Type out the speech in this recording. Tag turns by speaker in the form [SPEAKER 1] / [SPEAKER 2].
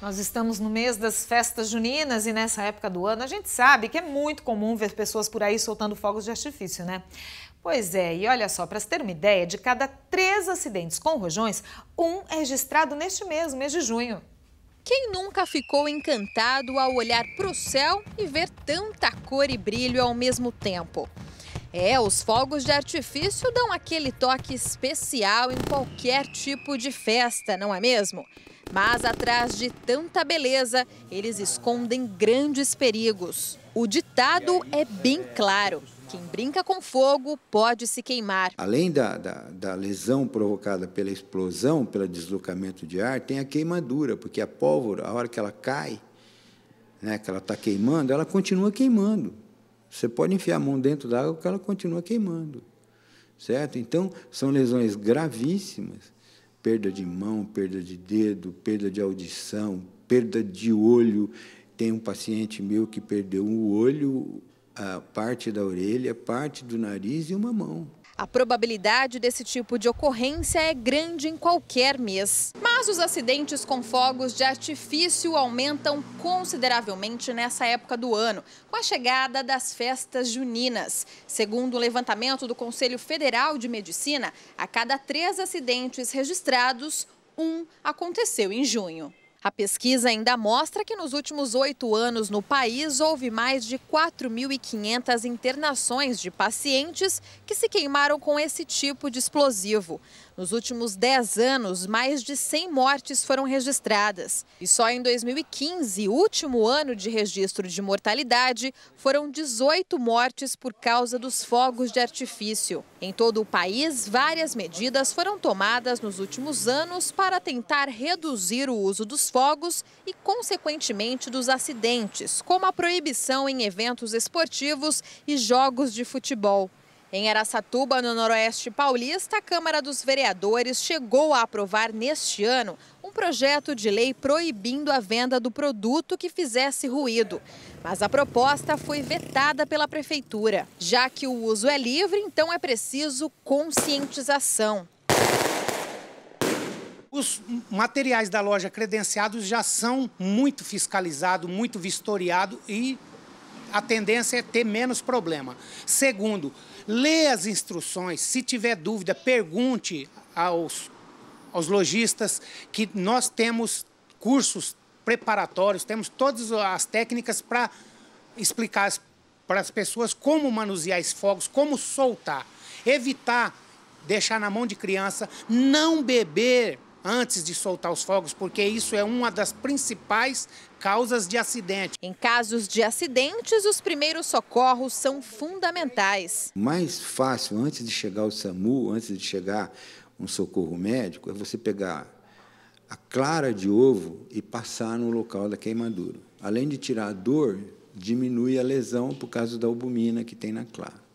[SPEAKER 1] Nós estamos no mês das festas juninas e nessa época do ano a gente sabe que é muito comum ver pessoas por aí soltando fogos de artifício, né? Pois é, e olha só, para se ter uma ideia, de cada três acidentes com rojões, um é registrado neste mês, mês de junho. Quem nunca ficou encantado ao olhar para o céu e ver tanta cor e brilho ao mesmo tempo? É, os fogos de artifício dão aquele toque especial em qualquer tipo de festa, não é mesmo? Mas atrás de tanta beleza, eles escondem grandes perigos. O ditado é bem claro: quem brinca com fogo pode se queimar.
[SPEAKER 2] Além da, da, da lesão provocada pela explosão, pelo deslocamento de ar, tem a queimadura, porque a pólvora, a hora que ela cai, né, que ela está queimando, ela continua queimando. Você pode enfiar a mão dentro da água que ela continua queimando. Certo? Então, são lesões gravíssimas Perda de mão, perda de dedo, perda de audição, perda de olho. Tem um paciente meu que perdeu o olho, a parte da orelha, parte do nariz e uma mão.
[SPEAKER 1] A probabilidade desse tipo de ocorrência é grande em qualquer mês. Mas os acidentes com fogos de artifício aumentam consideravelmente nessa época do ano, com a chegada das festas juninas. Segundo o levantamento do Conselho Federal de Medicina, a cada três acidentes registrados, um aconteceu em junho. A pesquisa ainda mostra que nos últimos oito anos no país houve mais de 4.500 internações de pacientes que se queimaram com esse tipo de explosivo. Nos últimos 10 anos, mais de 100 mortes foram registradas. E só em 2015, último ano de registro de mortalidade, foram 18 mortes por causa dos fogos de artifício. Em todo o país, várias medidas foram tomadas nos últimos anos para tentar reduzir o uso dos fogos e, consequentemente, dos acidentes, como a proibição em eventos esportivos e jogos de futebol. Em Aracatuba, no Noroeste Paulista, a Câmara dos Vereadores chegou a aprovar neste ano um projeto de lei proibindo a venda do produto que fizesse ruído. Mas a proposta foi vetada pela Prefeitura. Já que o uso é livre, então é preciso conscientização.
[SPEAKER 3] Os materiais da loja credenciados já são muito fiscalizados, muito vistoriados e a tendência é ter menos problema. Segundo, leia as instruções. Se tiver dúvida, pergunte aos, aos lojistas que nós temos cursos preparatórios, temos todas as técnicas para explicar para as pessoas como manusear esses fogos, como soltar, evitar deixar na mão de criança, não beber antes de soltar os fogos, porque isso é uma das
[SPEAKER 1] principais causas de acidente. Em casos de acidentes, os primeiros socorros são fundamentais.
[SPEAKER 2] Mais fácil, antes de chegar o SAMU, antes de chegar um socorro médico, é você pegar a clara de ovo e passar no local da queimadura. Além de tirar a dor, diminui a lesão por causa da albumina que tem na clara.